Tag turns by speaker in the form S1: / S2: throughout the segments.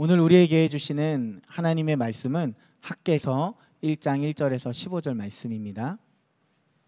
S1: 오늘 우리에게 해주시는 하나님의 말씀은 학계서 1장 1절에서 15절 말씀입니다.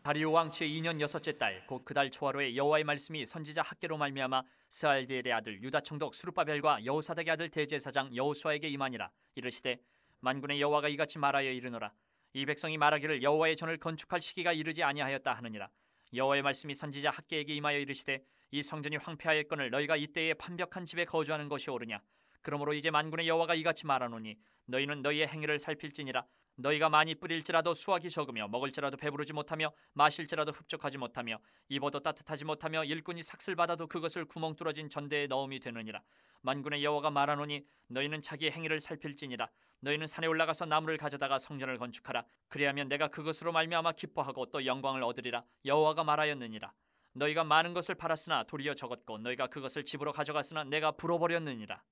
S2: 다리오 왕 제2년 여섯째 달 곧 그 달 초하루에 여호와의 말씀이 선지자 학계로 말미암아 스알디엘의 아들 유다 총독 수르바벨과 여호사닥의 아들 대제사장 여호수아에게 임하니라 이르시되 만군의 여호와가 이같이 말하여 이르노라 이 백성이 말하기를 여호와의 전을 건축할 시기가 이르지 아니하였다 하느니라 여호와의 말씀이 선지자 학계에게 임하여 이르시되 이 성전이 황폐하였건을 너희가 이때에 판벽한 집에 거주하는 것이 옳으냐 그러므로 이제 만군의 여호와가 이같이 말하노니 너희는 너희의 행위를 살필지니라 너희가 많이 뿌릴지라도 수확이 적으며 먹을지라도 배부르지 못하며 마실지라도 흡족하지 못하며 입어도 따뜻하지 못하며 일꾼이 삭슬 받아도 그것을 구멍 뚫어진 전대에 넣음이 되느니라 만군의 여호와가 말하노니 너희는 자기의 행위를 살필지니라 너희는 산에 올라가서 나무를 가져다가 성전을 건축하라 그리하면 내가 그것으로 말미암아 기뻐하고 또 영광을 얻으리라 여호와가 말하였느니라 너희가 많은 것을 팔았으나 도리어 적었고 너희가 그것을 집으로 가져갔으나 내가 불어버렸느니라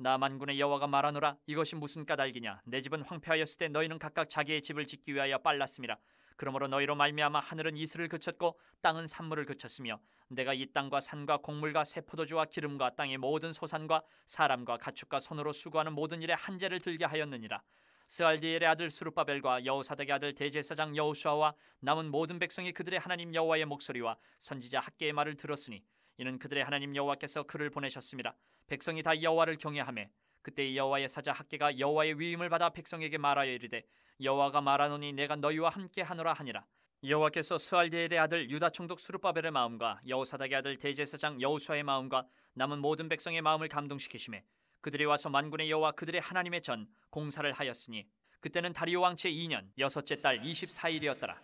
S2: 나만군의 여호와가 말하노라 이것이 무슨 까닭이냐 내 집은 황폐하였을 때 너희는 각각 자기의 집을 짓기 위하여 빨랐음이라 그러므로 너희로 말미암아 하늘은 이슬을 그쳤고 땅은 산물을 그쳤으며 내가 이 땅과 산과 곡물과 새 포도주와 기름과 땅의 모든 소산과 사람과 가축과 손으로 수고하는 모든 일에 한재를 들게 하였느니라 스알디엘의 아들 수르바벨과 여호사닥의 아들 대제사장 여호수아와 남은 모든 백성이 그들의 하나님 여호와의 목소리와 선지자 학계의 말을 들었으니 이는 그들의 하나님 여호와께서 그를 보내셨습니다. 백성이 다 여호와를 경외하며 그때 여호와의 사자 학계가 여호와의 위임을 받아 백성에게 말하여 이르되 여호와가 말하노니 내가 너희와 함께 하노라 하니라. 여호와께서 스알디엘의 아들 유다 총독 수르바벨의 마음과 여호사닥의 아들 대제사장 여호수아의 마음과 남은 모든 백성의 마음을 감동시키심에 그들이 와서 만군의 여호와 그들의 하나님의 전 공사를 하였으니 그때는 다리오 왕체 2년 여섯째 달 24일이었더라.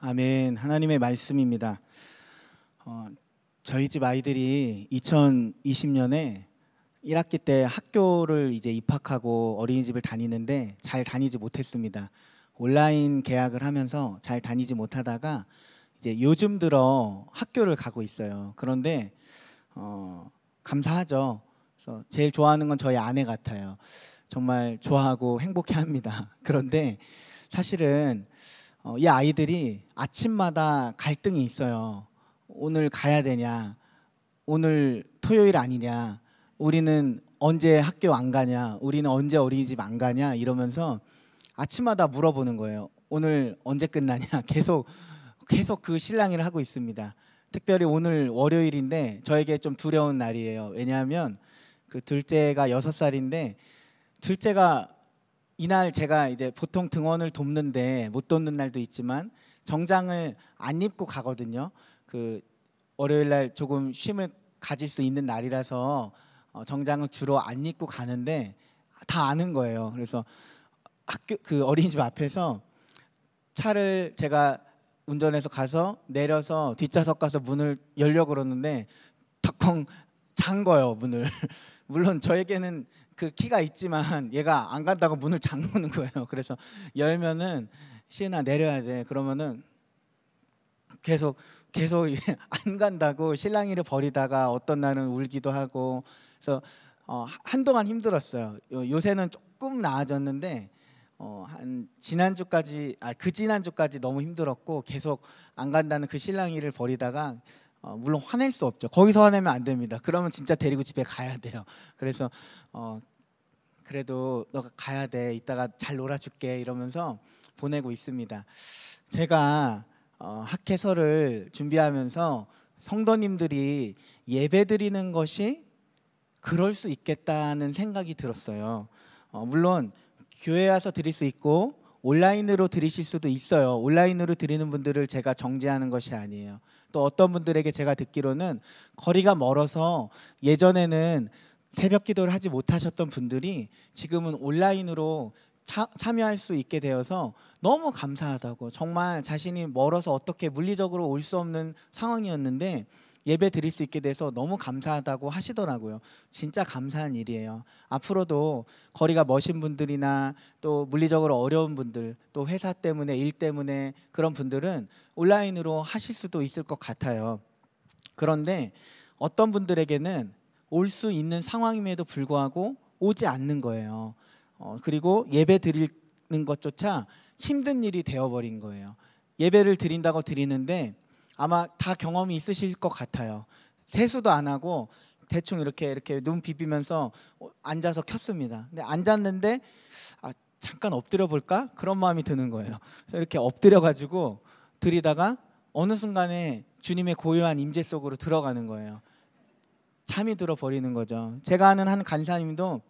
S1: 아멘. 하나님의 말씀입니다. 어, 저희 집 아이들이 2020년에 1학기 때 학교를 이제 입학하고 어린이집을 다니는데 잘 다니지 못했습니다. 온라인 계약을 하면서 잘 다니지 못하다가 이제 요즘 들어 학교를 가고 있어요. 그런데 어, 감사하죠. 그래서 제일 좋아하는 건 저희 아내 같아요. 정말 좋아하고 행복해합니다. 그런데 사실은 어, 이 아이들이 아침마다 갈등이 있어요. 오늘 가야 되냐 오늘 토요일 아니냐 우리는 언제 학교 안 가냐 우리는 언제 어린이집 안 가냐 이러면서 아침마다 물어보는 거예요 오늘 언제 끝나냐 계속 계속 그 실랑이를 하고 있습니다 특별히 오늘 월요일인데 저에게 좀 두려운 날이에요 왜냐하면 그 둘째가 여섯 살인데 둘째가 이날 제가 이제 보통 등원을 돕는데 못 돕는 날도 있지만 정장을 안 입고 가거든요. 그 월요일 날 조금 쉼을 가질 수 있는 날이라서 어, 정장을 주로 안 입고 가는데 다 아는 거예요. 그래서 학교 그 어린이집 앞에서 차를 제가 운전해서 가서 내려서 뒷좌석 가서 문을 열려 고 그러는데 턱콩 잔 거예요 문을. 물론 저에게는 그 키가 있지만 얘가 안 간다고 문을 잠그는 거예요. 그래서 열면은 시은아 내려야 돼. 그러면은 계속 계속 안 간다고 실랑이를 버리다가 어떤 날은 울기도 하고 그래서 어, 한동안 힘들었어요. 요새는 조금 나아졌는데 어, 한 지난주까지 아, 그 지난주까지 너무 힘들었고 계속 안 간다는 그 실랑이를 버리다가 어, 물론 화낼 수 없죠. 거기서 화내면 안 됩니다. 그러면 진짜 데리고 집에 가야 돼요. 그래서 어, 그래도 너가 가야 돼. 이따가 잘 놀아줄게 이러면서 보내고 있습니다. 제가 어, 학회설을 준비하면서 성도님들이 예배 드리는 것이 그럴 수 있겠다는 생각이 들었어요. 어, 물론 교회 와서 드릴 수 있고 온라인으로 드리실 수도 있어요. 온라인으로 드리는 분들을 제가 정지하는 것이 아니에요. 또 어떤 분들에게 제가 듣기로는 거리가 멀어서 예전에는 새벽 기도를 하지 못하셨던 분들이 지금은 온라인으로 참여할 수 있게 되어서 너무 감사하다고 정말 자신이 멀어서 어떻게 물리적으로 올 수 없는 상황이었는데 예배 드릴 수 있게 돼서 너무 감사하다고 하시더라고요. 진짜 감사한 일이에요. 앞으로도 거리가 머신 분들이나 또 물리적으로 어려운 분들, 또 회사 때문에 일 때문에 그런 분들은 온라인으로 하실 수도 있을 것 같아요. 그런데 어떤 분들에게는 올 수 있는 상황임에도 불구하고 오지 않는 거예요. 어, 그리고 예배 드리는 것조차 힘든 일이 되어버린 거예요. 예배를 드린다고 드리는데 아마 다 경험이 있으실 것 같아요. 세수도 안 하고 대충 이렇게 이렇게 눈 비비면서 어, 앉아서 켰습니다. 근데 앉았는데 아, 잠깐 엎드려 볼까 그런 마음이 드는 거예요. 이렇게 엎드려 가지고 들이다가 어느 순간에 주님의 고요한 임재 속으로 들어가는 거예요. 잠이 들어 버리는 거죠. 제가 아는 한 간사님도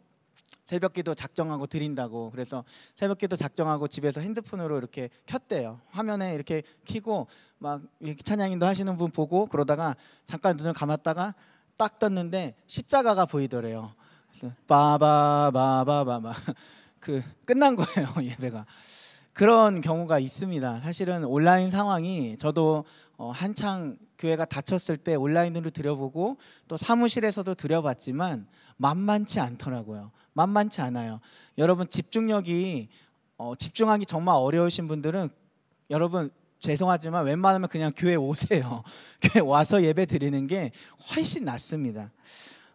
S1: 새벽기도 작정하고 드린다고 그래서 새벽기도 작정하고 집에서 핸드폰으로 이렇게 켰대요 화면에 이렇게 키고 막 찬양인도 하시는 분 보고 그러다가 잠깐 눈을 감았다가 딱 떴는데 십자가가 보이더래요 바바바바바바 그 끝난 거예요 예배가 그런 경우가 있습니다 사실은 온라인 상황이 저도 어, 한창 교회가 닫혔을 때 온라인으로 들여보고 또 사무실에서도 들여봤지만 만만치 않더라고요. 만만치 않아요. 여러분 집중력이 어, 집중하기 정말 어려우신 분들은 여러분 죄송하지만 웬만하면 그냥 교회 오세요. 교회 와서 예배 드리는 게 훨씬 낫습니다.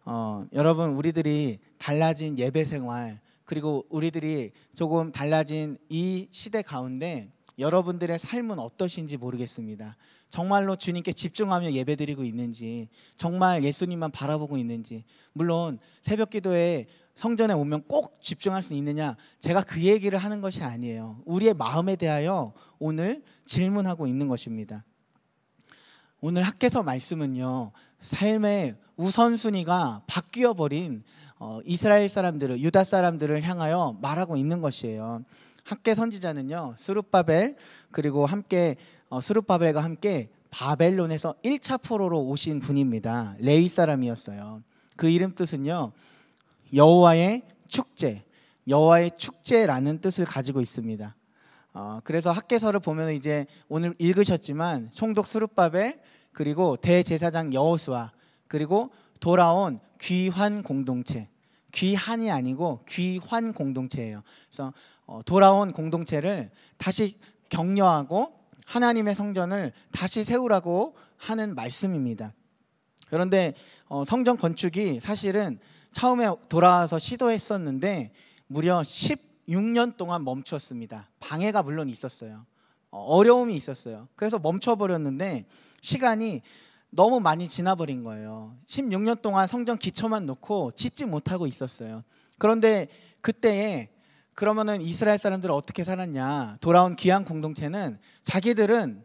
S1: 어, 여러분 우리들이 달라진 예배 생활 그리고 우리들이 조금 달라진 이 시대 가운데 여러분들의 삶은 어떠신지 모르겠습니다. 정말로 주님께 집중하며 예배드리고 있는지 정말 예수님만 바라보고 있는지 물론 새벽 기도에 성전에 오면 꼭 집중할 수 있느냐 제가 그 얘기를 하는 것이 아니에요 우리의 마음에 대하여 오늘 질문하고 있는 것입니다 오늘 학교에서 말씀은요 삶의 우선순위가 바뀌어 버린 어, 이스라엘 사람들을 유다 사람들을 향하여 말하고 있는 것이에요. 학계 선지자는요 스룹바벨 그리고 함께 어, 수르바벨과 함께 바벨론에서 1차 포로로 오신 분입니다. 레위 사람이었어요. 그 이름 뜻은요. 여호와의 축제, 여호와의 축제라는 뜻을 가지고 있습니다. 어, 그래서 학계서를 보면 이제 오늘 읽으셨지만 총독 수르바벨 그리고 대제사장 여호수아 그리고 돌아온 귀환 공동체 귀한이 아니고 귀환 공동체예요. 그래서 어, 돌아온 공동체를 다시 격려하고 하나님의 성전을 다시 세우라고 하는 말씀입니다. 그런데 어, 성전 건축이 사실은 처음에 돌아와서 시도했었는데 무려 16년 동안 멈췄습니다. 방해가 물론 있었어요. 어, 어려움이 있었어요. 그래서 멈춰버렸는데 시간이 너무 많이 지나버린 거예요. 16년 동안 성전 기초만 놓고 짓지 못하고 있었어요. 그런데 그때에 그러면은 이스라엘 사람들은 어떻게 살았냐? 돌아온 귀한 공동체는 자기들은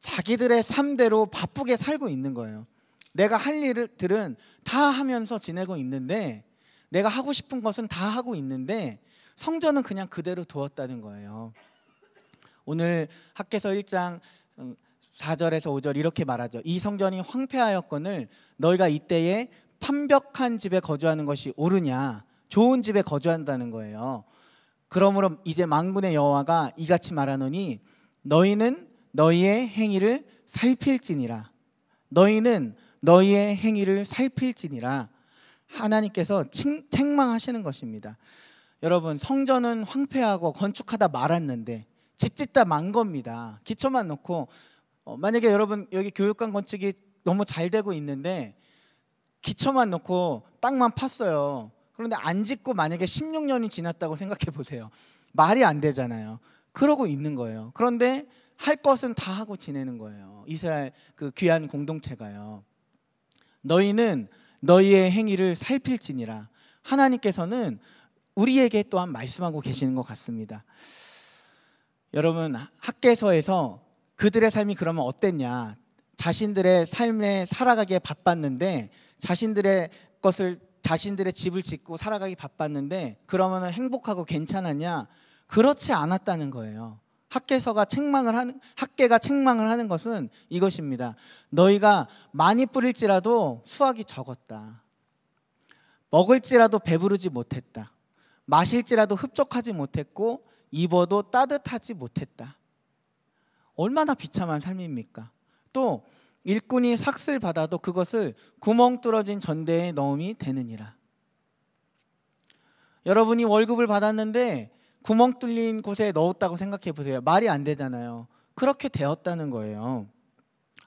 S1: 자기들의 삶대로 바쁘게 살고 있는 거예요. 내가 할 일들은 다 하면서 지내고 있는데 내가 하고 싶은 것은 다 하고 있는데 성전은 그냥 그대로 두었다는 거예요. 오늘 학계서 1장 4절에서 음, 5절 이렇게 말하죠. 이 성전이 황폐하였건을 너희가 이때에 판벽한 집에 거주하는 것이 옳으냐? 좋은 집에 거주한다는 거예요. 그러므로 이제 망군의 여호와가 이같이 말하노니 너희는 너희의 행위를 살필지니라 너희는 너희의 행위를 살필지니라 하나님께서 책망하시는 것입니다. 여러분 성전은 황폐하고 건축하다 말았는데 집 짓다 만 겁니다. 기초만 놓고 어, 만약에 여러분 여기 교육관 건축이 너무 잘 되고 있는데 기초만 놓고 땅만 팠어요. 그런데 안 짓고 만약에 16년이 지났다고 생각해 보세요. 말이 안 되잖아요. 그러고 있는 거예요. 그런데 할 것은 다 하고 지내는 거예요. 이스라엘 그 귀한 공동체가요. 너희는 너희의 행위를 살필지니라. 하나님께서는 우리에게 또한 말씀하고 계시는 것 같습니다. 여러분 학계서에서 그들의 삶이 그러면 어땠냐? 자신들의 삶에 살아가기에 바빴는데 자신들의 것을 자신들의 집을 짓고 살아가기 바빴는데 그러면 행복하고 괜찮았냐? 그렇지 않았다는 거예요. 학계서가 책망을 하는 학계가 책망을 하는 것은 이것입니다. 너희가 많이 뿌릴지라도 수확이 적었다. 먹을지라도 배부르지 못했다. 마실지라도 흡족하지 못했고 입어도 따뜻하지 못했다. 얼마나 비참한 삶입니까? 또 일꾼이 삭슬 받아도 그것을 구멍 뚫어진 전대에 넣음이 되느니라. 여러분이 월급을 받았는데 구멍 뚫린 곳에 넣었다고 생각해 보세요. 말이 안 되잖아요. 그렇게 되었다는 거예요.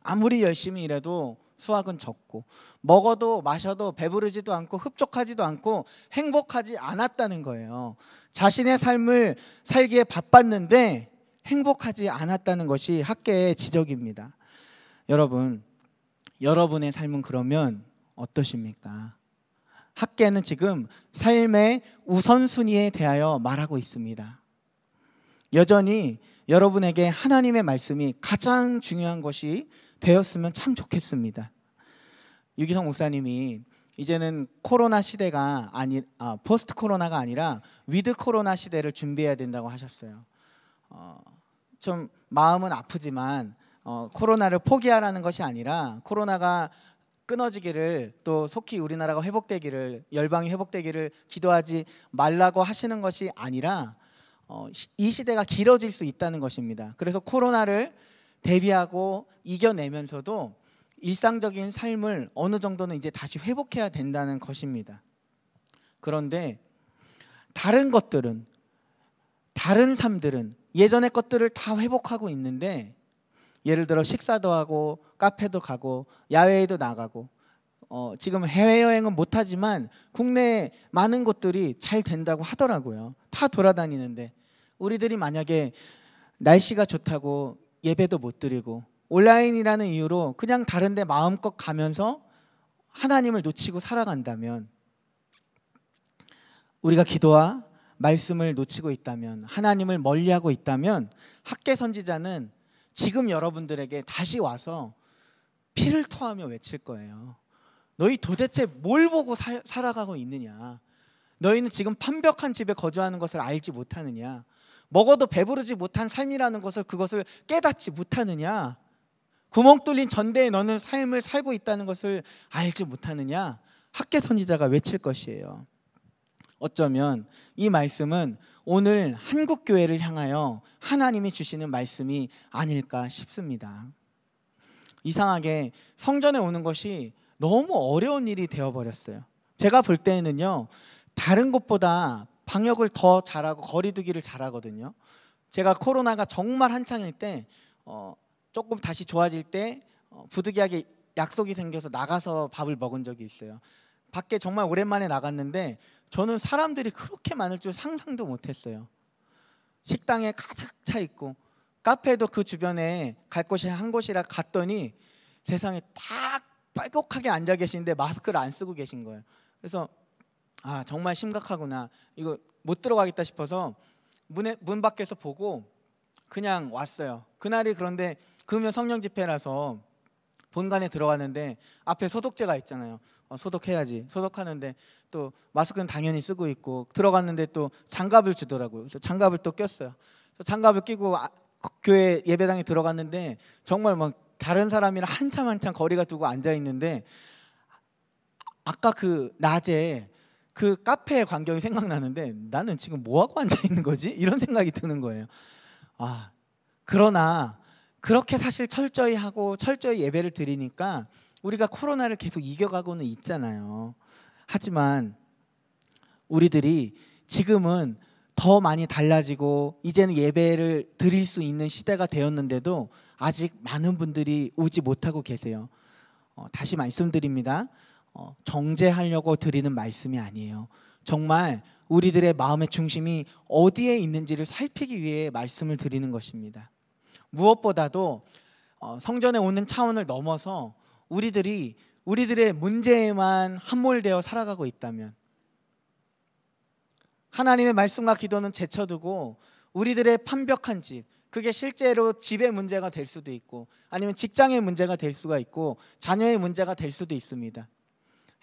S1: 아무리 열심히 일해도 수확은 적고 먹어도 마셔도 배부르지도 않고 흡족하지도 않고 행복하지 않았다는 거예요. 자신의 삶을 살기에 바빴는데 행복하지 않았다는 것이 학계의 지적입니다. 여러분, 여러분의 삶은 그러면 어떠십니까? 학계는 지금 삶의 우선순위에 대하여 말하고 있습니다. 여전히 여러분에게 하나님의 말씀이 가장 중요한 것이 되었으면 참 좋겠습니다. 유기성 목사님이 이제는 코로나 시대가 아니 아, 포스트 코로나가 아니라 위드 코로나 시대를 준비해야 된다고 하셨어요. 어, 좀 마음은 아프지만 어, 코로나를 포기하라는 것이 아니라 코로나가 끊어지기를 또 속히 우리나라가 회복되기를 열방이 회복되기를 기도하지 말라고 하시는 것이 아니라 어, 이 시대가 길어질 수 있다는 것입니다. 그래서 코로나를 대비하고 이겨내면서도 일상적인 삶을 어느 정도는 이제 다시 회복해야 된다는 것입니다. 그런데 다른 것들은 다른 삶들은 예전의 것들을 다 회복하고 있는데 예를 들어 식사도 하고 카페도 가고 야외에도 나가고 어, 지금 해외여행은 못하지만 국내 많은 곳들이 잘 된다고 하더라고요. 다 돌아다니는데 우리들이 만약에 날씨가 좋다고 예배도 못 드리고 온라인이라는 이유로 그냥 다른데 마음껏 가면서 하나님을 놓치고 살아간다면 우리가 기도와 말씀을 놓치고 있다면 하나님을 멀리하고 있다면 학계 선지자는 지금 여러분들에게 다시 와서 피를 토하며 외칠 거예요. 너희 도대체 뭘 보고 살, 살아가고 있느냐? 너희는 지금 판벽한 집에 거주하는 것을 알지 못하느냐? 먹어도 배부르지 못한 삶이라는 것을 그것을 깨닫지 못하느냐? 구멍 뚫린 전대에 너는 삶을 살고 있다는 것을 알지 못하느냐? 학계 선지자가 외칠 것이에요. 어쩌면 이 말씀은 오늘 한국 교회를 향하여 하나님이 주시는 말씀이 아닐까 싶습니다. 이상하게 성전에 오는 것이 너무 어려운 일이 되어 버렸어요. 제가 볼 때는요. 다른 곳보다 방역을 더 잘하고 거리두기를 잘하거든요. 제가 코로나가 정말 한창일 때 어, 조금 다시 좋아질 때 어, 부득이하게 약속이 생겨서 나가서 밥을 먹은 적이 있어요. 밖에 정말 오랜만에 나갔는데 저는 사람들이 그렇게 많을 줄 상상도 못했어요. 식당에 가득 차 있고 카페도 그 주변에 갈 곳이 한 곳이라 갔더니 세상에 딱 빨갛게 앉아 계시는데 마스크를 안 쓰고 계신 거예요. 그래서 아 정말 심각하구나 이거 못 들어가겠다 싶어서 문에 문 밖에서 보고 그냥 왔어요. 그날이 그런데 금요 성령 집회라서 본관에 들어갔는데 앞에 소독제가 있잖아요. 어, 소독해야지. 소독하는데 또 마스크는 당연히 쓰고 있고 들어갔는데 또 장갑을 주더라고요. 그래서 장갑을 또 꼈어요. 그래서 장갑을 끼고 아, 교회 예배당에 들어갔는데 정말 막 다른 사람이랑 한참 한참 거리가 두고 앉아 있는데 아까 그 낮에 그 카페의 광경이 생각나는데 나는 지금 뭐 하고 앉아 있는 거지? 이런 생각이 드는 거예요. 아 그러나 그렇게 사실 철저히 하고 철저히 예배를 드리니까 우리가 코로나를 계속 이겨가고는 있잖아요. 하지만 우리들이 지금은 더 많이 달라지고 이제는 예배를 드릴 수 있는 시대가 되었는데도 아직 많은 분들이 오지 못하고 계세요. 어, 다시 말씀드립니다. 어, 정제하려고 드리는 말씀이 아니에요. 정말 우리들의 마음의 중심이 어디에 있는지를 살피기 위해 말씀을 드리는 것입니다. 무엇보다도 어, 성전에 오는 차원을 넘어서 우리들이 우리들의 문제에만 함몰되어 살아가고 있다면 하나님의 말씀과 기도는 제쳐두고 우리들의 판벽한 집 그게 실제로 집의 문제가 될 수도 있고 아니면 직장의 문제가 될 수가 있고 자녀의 문제가 될 수도 있습니다.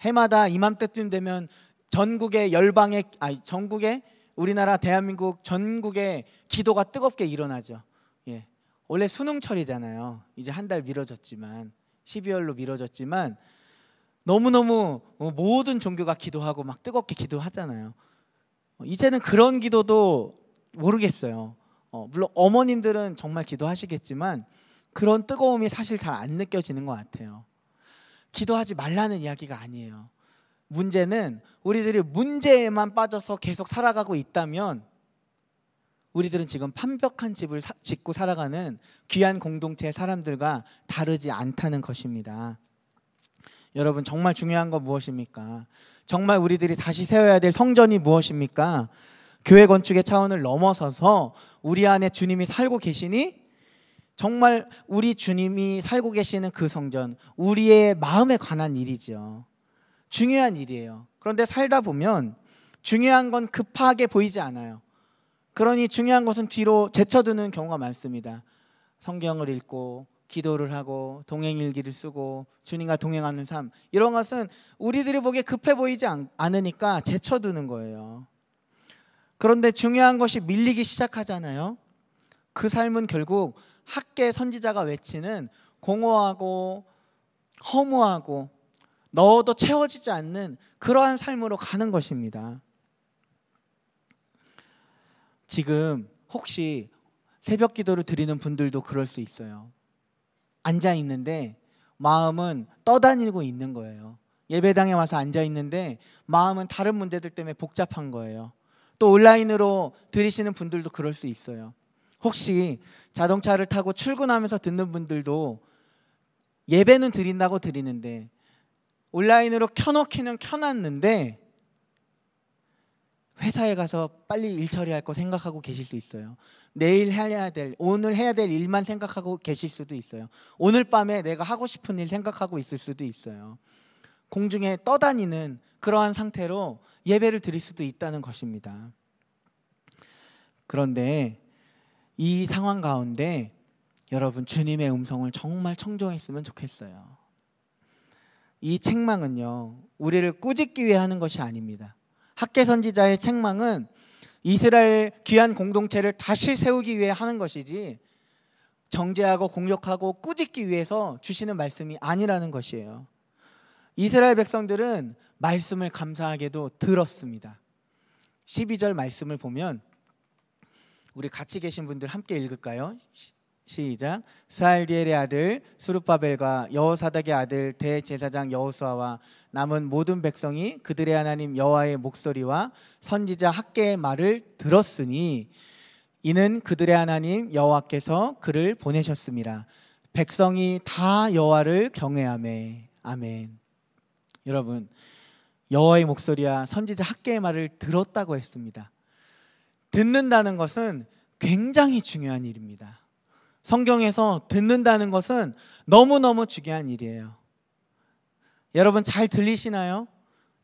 S1: 해마다 이맘때쯤 되면 전국의 열방의 아 전국의 우리나라 대한민국 전국의 기도가 뜨겁게 일어나죠. 예. 원래 수능철이잖아요. 이제 한 달 미뤄졌지만 12월로 미뤄졌지만 너무너무 어, 모든 종교가 기도하고 막 뜨겁게 기도하잖아요. 어, 이제는 그런 기도도 모르겠어요. 어, 물론 어머님들은 정말 기도하시겠지만 그런 뜨거움이 사실 잘 안 느껴지는 것 같아요. 기도하지 말라는 이야기가 아니에요. 문제는 우리들이 문제에만 빠져서 계속 살아가고 있다면 우리들은 지금 판벽한 집을 사, 짓고 살아가는 귀한 공동체의 사람들과 다르지 않다는 것입니다. 여러분 정말 중요한 건 무엇입니까? 정말 우리들이 다시 세워야 될 성전이 무엇입니까? 교회 건축의 차원을 넘어서서 우리 안에 주님이 살고 계시니 정말 우리 주님이 살고 계시는 그 성전, 우리의 마음에 관한 일이죠. 중요한 일이에요. 그런데 살다 보면 중요한 건 급하게 보이지 않아요. 그러니 중요한 것은 뒤로 제쳐두는 경우가 많습니다. 성경을 읽고 기도를 하고 동행일기를 쓰고 주님과 동행하는 삶 이런 것은 우리들이 보기에 급해 보이지 않으니까 제쳐두는 거예요. 그런데 중요한 것이 밀리기 시작하잖아요. 그 삶은 결국 학계 선지자가 외치는 공허하고 허무하고 넣어도 채워지지 않는 그러한 삶으로 가는 것입니다. 지금 혹시 새벽 기도를 드리는 분들도 그럴 수 있어요. 앉아 있는데 마음은 떠다니고 있는 거예요. 예배당에 와서 앉아 있는데 마음은 다른 문제들 때문에 복잡한 거예요. 또 온라인으로 들으시는 분들도 그럴 수 있어요. 혹시 자동차를 타고 출근하면서 듣는 분들도 예배는 드린다고 드리는데 온라인으로 켜놓기는 켜놨는데 회사에 가서 빨리 일 처리할 거 생각하고 계실 수 있어요. 내일 해야 될, 오늘 해야 될 일만 생각하고 계실 수도 있어요. 오늘 밤에 내가 하고 싶은 일 생각하고 있을 수도 있어요. 공중에 떠다니는 그러한 상태로 예배를 드릴 수도 있다는 것입니다. 그런데 이 상황 가운데 여러분 주님의 음성을 정말 청정했으면 좋겠어요. 이 책망은요, 우리를 꾸짖기 위해 하는 것이 아닙니다. 학계 선지자의 책망은 이스라엘 귀한 공동체를 다시 세우기 위해 하는 것이지 정죄하고 공격하고 꾸짖기 위해서 주시는 말씀이 아니라는 것이에요. 이스라엘 백성들은 말씀을 감사하게도 들었습니다. 12절 말씀을 보면 우리 같이 계신 분들 함께 읽을까요? 시작 스알디엘의 아들 수룹바벨과 여호사닥의 아들 대제사장 여호수아와 남은 모든 백성이 그들의 하나님 여호와의 목소리와 선지자 학계의 말을 들었으니 이는 그들의 하나님 여호와께서 그를 보내셨습니다. 백성이 다 여호와를 경외하매 아멘. 여러분 여호와의 목소리와 선지자 학계의 말을 들었다고 했습니다. 듣는다는 것은 굉장히 중요한 일입니다. 성경에서 듣는다는 것은 너무너무 중요한 일이에요. 여러분 잘 들리시나요?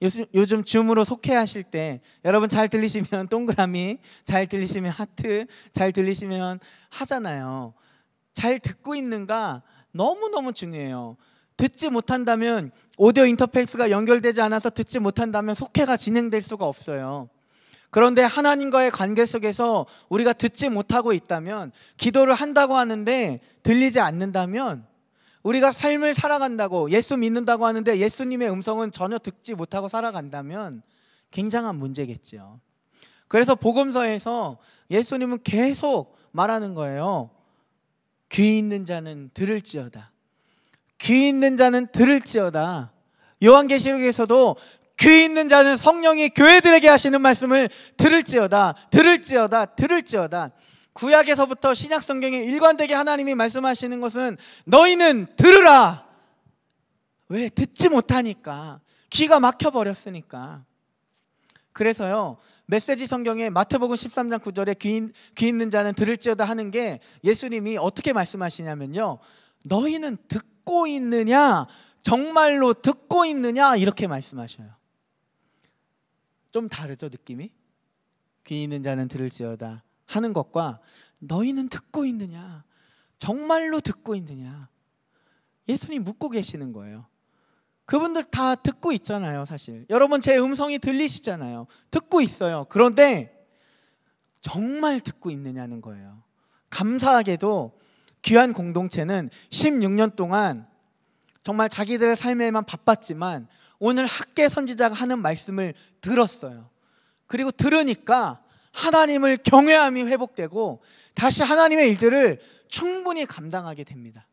S1: 요즘, 요즘 줌으로 속해하실 때 여러분 잘 들리시면 동그라미, 잘 들리시면 하트, 잘 들리시면 하잖아요. 잘 듣고 있는가 너무너무 중요해요. 듣지 못한다면 오디오 인터페이스가 연결되지 않아서 듣지 못한다면 속해가 진행될 수가 없어요. 그런데 하나님과의 관계 속에서 우리가 듣지 못하고 있다면, 기도를 한다고 하는데 들리지 않는다면, 우리가 삶을 살아간다고 예수 믿는다고 하는데 예수님의 음성은 전혀 듣지 못하고 살아간다면 굉장한 문제겠죠 그래서 복음서에서 예수님은 계속 말하는 거예요. 귀 있는 자는 들을지어다. 귀 있는 자는 들을지어다. 요한계시록에서도 귀 있는 자는 성령이 교회들에게 하시는 말씀을 들을지어다 들을지어다 들을지어다 구약에서부터 신약 성경에 일관되게 하나님이 말씀하시는 것은 너희는 들으라 왜 듣지 못하니까 귀가 막혀 버렸으니까 그래서요 메시지 성경에 마태복음 13장 9절에 귀, 귀 있는 자는 들을지어다 하는 게 예수님이 어떻게 말씀하시냐면요 너희는 듣고 있느냐 정말로 듣고 있느냐 이렇게 말씀하셔요. 좀 다르죠 느낌이 귀 있는 자는 들을지어다 하는 것과 너희는 듣고 있느냐 정말로 듣고 있느냐 예수님 묻고 계시는 거예요 그분들 다 듣고 있잖아요 사실 여러분 제 음성이 들리시잖아요 듣고 있어요 그런데 정말 듣고 있느냐는 거예요 감사하게도 귀한 공동체는 16년 동안 정말 자기들의 삶에만 바빴지만 오늘 학계 선지자가 하는 말씀을 들었어요. 그리고 들으니까 하나님을 경외함이 회복되고 다시 하나님의 일들을 충분히 감당하게 됩니다.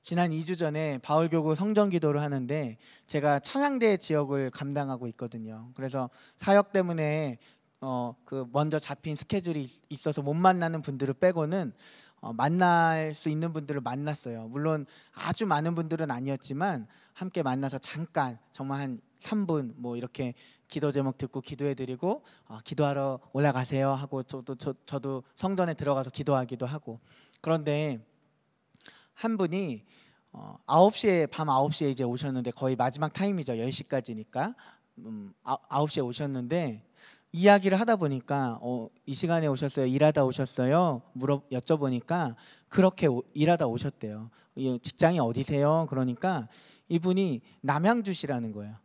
S1: 지난 2주 전에 바울교구 성전 기도를 하는데 제가 찬양대 지역을 감당하고 있거든요. 그래서 사역 때문에 어, 그 먼저 잡힌 스케줄이 있어서 못 만나는 분들을 빼고는 어, 만날 수 있는 분들을 만났어요. 물론 아주 많은 분들은 아니었지만 함께 만나서 잠깐 정말 한 3분 뭐 이렇게 기도 제목 듣고 기도해 드리고 어, 기도하러 올라가세요 하고 저도 저, 저도 성전에 들어가서 기도하기도 하고 그런데 한 분이 어, 9시에 밤 9시에 이제 오셨는데 거의 마지막 타임이죠. 10시까지니까 음, 아, 9시에 오셨는데 이야기를 하다 보니까 어, 이 시간에 오셨어요? 일하다 오셨어요? 물어 여쭤보니까 그렇게 오, 일하다 오셨대요. 직장이 어디세요? 그러니까 이분이 남양주시라는 거예요.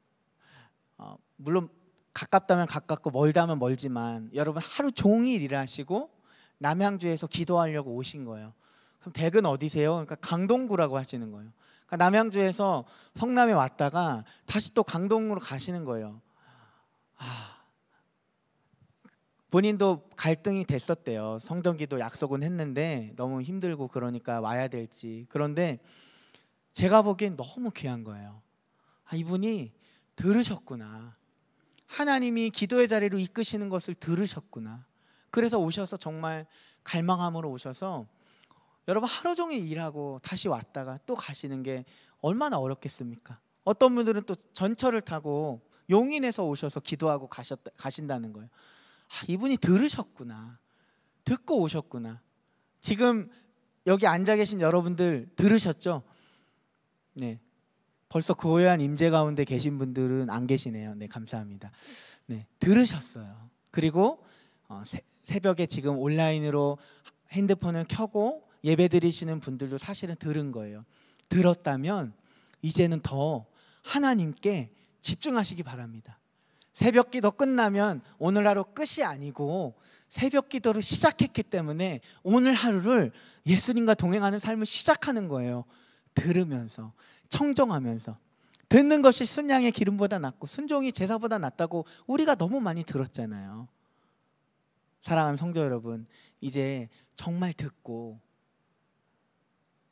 S1: 어, 물론 가깝다면 가깝고 멀다면 멀지만 여러분 하루 종일 일하시고 남양주에서 기도하려고 오신 거예요. 그럼 댁은 어디세요? 그러니까 강동구라고 하시는 거예요. 그러니까 남양주에서 성남에 왔다가 다시 또 강동구로 가시는 거예요. 아, 본인도 갈등이 됐었대요. 성전기도 약속은 했는데 너무 힘들고 그러니까 와야 될지. 그런데 제가 보기엔 너무 귀한 거예요. 아, 이분이 들으셨구나. 하나님이 기도의 자리로 이끄시는 것을 들으셨구나. 그래서 오셔서 정말 갈망함으로 오셔서 여러분 하루 종일 일하고 다시 왔다가 또 가시는 게 얼마나 어렵겠습니까? 어떤 분들은 또 전철을 타고 용인에서 오셔서 기도하고 가셨, 가신다는 거예요. 아, 이분이 들으셨구나. 듣고 오셨구나. 지금 여기 앉아 계신 여러분들 들으셨죠? 네. 벌써 고요한 임재 가운데 계신 분들은 안 계시네요. 네, 감사합니다. 네, 들으셨어요. 그리고 어, 새, 새벽에 지금 온라인으로 핸드폰을 켜고 예배드리시는 분들도 사실은 들은 거예요. 들었다면 이제는 더 하나님께 집중하시기 바랍니다. 새벽 기도 끝나면 오늘 하루 끝이 아니고 새벽 기도를 시작했기 때문에 오늘 하루를 예수님과 동행하는 삶을 시작하는 거예요. 들으면서, 청정하면서. 듣는 것이 순양의 기름보다 낫고 순종이 제사보다 낫다고 우리가 너무 많이 들었잖아요. 사랑하는 성도 여러분, 이제 정말 듣고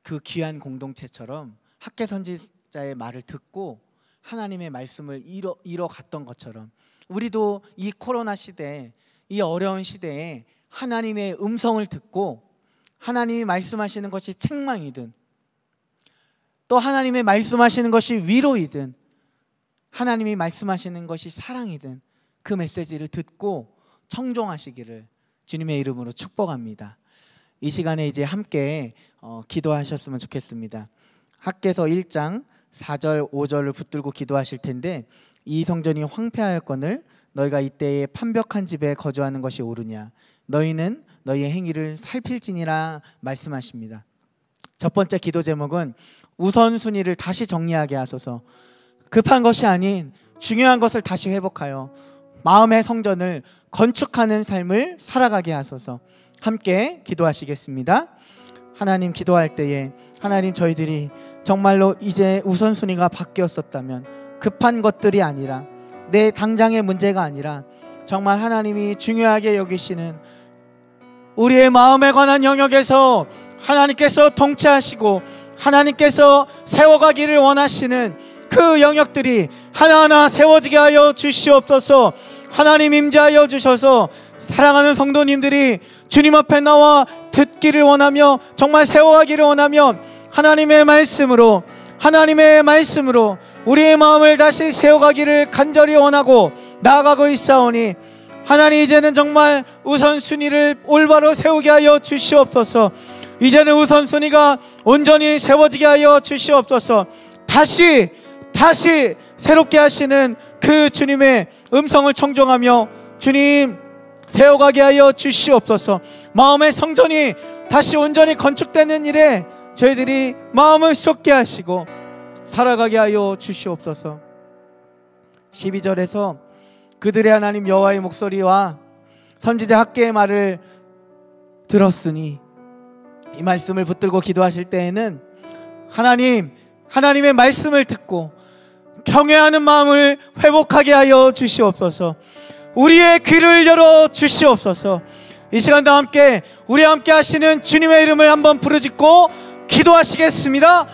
S1: 그 귀한 공동체처럼 학계 선지자의 말을 듣고 하나님의 말씀을 잃어, 잃어갔던 것처럼 우리도 이 코로나 시대, 이 어려운 시대에 하나님의 음성을 듣고 하나님이 말씀하시는 것이 책망이든 또 하나님의 말씀하시는 것이 위로이든 하나님이 말씀하시는 것이 사랑이든 그 메시지를 듣고 청종하시기를 주님의 이름으로 축복합니다. 이 시간에 이제 함께 어, 기도하셨으면 좋겠습니다. 학계서 1장 4절 5절을 붙들고 기도하실 텐데 이 성전이 황폐하였건을 너희가 이때에 판벽한 집에 거주하는 것이 옳으냐 너희는 너희의 행위를 살필지니라 말씀하십니다. 첫 번째 기도 제목은 우선순위를 다시 정리하게 하소서. 급한 것이 아닌 중요한 것을 다시 회복하여 마음의 성전을 건축하는 삶을 살아가게 하소서. 함께 기도하시겠습니다. 하나님 기도할 때에 하나님 저희들이 정말로 이제 우선순위가 바뀌었었다면 급한 것들이 아니라 내 당장의 문제가 아니라 정말 하나님이 중요하게 여기시는 우리의 마음에 관한 영역에서 하나님께서 통치하시고 하나님께서 세워가기를 원하시는 그 영역들이 하나하나 세워지게 하여 주시옵소서 하나님 임재하여 주셔서 사랑하는 성도님들이 주님 앞에 나와 듣기를 원하며 정말 세워가기를 원하며 하나님의 말씀으로 하나님의 말씀으로 우리의 마음을 다시 세워가기를 간절히 원하고 나아가고 있사오니 하나님 이제는 정말 우선순위를 올바로 세우게 하여 주시옵소서 이제는 우선순위가 온전히 세워지게 하여 주시옵소서 다시 다시 새롭게 하시는 그 주님의 음성을 청종하며 주님 세워가게 하여 주시옵소서 마음의 성전이 다시 온전히 건축되는 일에 저희들이 마음을 썩게 하시고 살아가게 하여 주시옵소서. 12절에서 그들의 하나님 여호와의 목소리와 선지자 학계의 말을 들었으니 이 말씀을 붙들고 기도하실 때에는 하나님 하나님의 말씀을 듣고 경외하는 마음을 회복하게 하여 주시옵소서. 우리의 귀를 열어 주시옵소서. 이 시간도 함께 우리 함께 하시는 주님의 이름을 한번 부르짖고 기도하시겠습니다.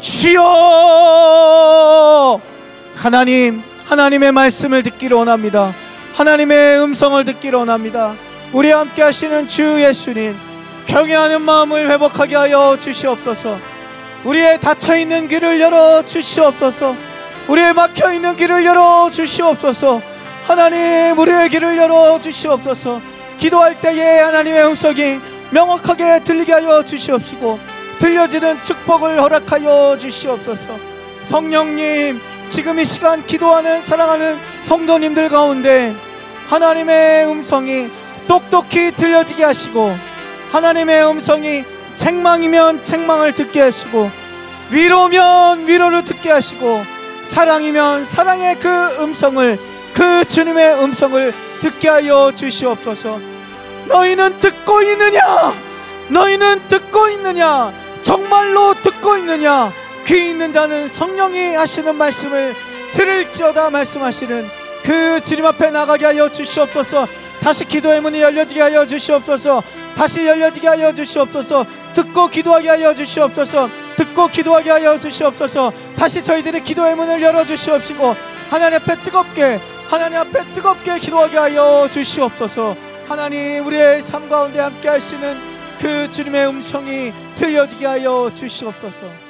S1: 주여! 하나님, 하나님의 말씀을 듣기를 원합니다. 하나님의 음성을 듣기를 원합니다. 우리 함께 하시는 주 예수님, 경외하는 마음을 회복하게 하여 주시옵소서. 우리의 닫혀 있는 길을 열어 주시옵소서. 우리의 막혀 있는 길을 열어 주시옵소서. 하나님, 우리의 길을 열어 주시옵소서. 기도할 때에 하나님의 음성이 명확하게 들리게 하여 주시옵시고 들려지는 축복을 허락하여 주시옵소서. 성령님, 지금 이 시간 기도하는 사랑하는 성도님들 가운데 하나님의 음성이 똑똑히 들려지게 하시고 하나님의 음성이 책망이면 책망을 듣게 하시고 위로면 위로를 듣게 하시고 사랑이면 사랑의 그 음성을 그 주님의 음성을 듣게 하여 주시옵소서. 너희는 듣고 있느냐? 너희는 듣고 있느냐? 정말로 듣고 있느냐 귀 있는 자는 성령이 하시는 말씀을 들을지어다 말씀하시는 그 주님 앞에 나가게 하여 주시옵소서 다시 기도의 문이 열려지게 하여 주시옵소서 다시 열려지게 하여 주시옵소서 듣고 기도하게 하여 주시옵소서 듣고 기도하게 하여 주시옵소서 다시 저희들의 기도의 문을 열어 주시옵시고 하나님 앞에 뜨겁게 하나님 앞에 뜨겁게 기도하게 하여 주시옵소서 하나님 우리의 삶 가운데 함께 하시는 그 주님의 음성이 들려지게 하여 주시옵소서.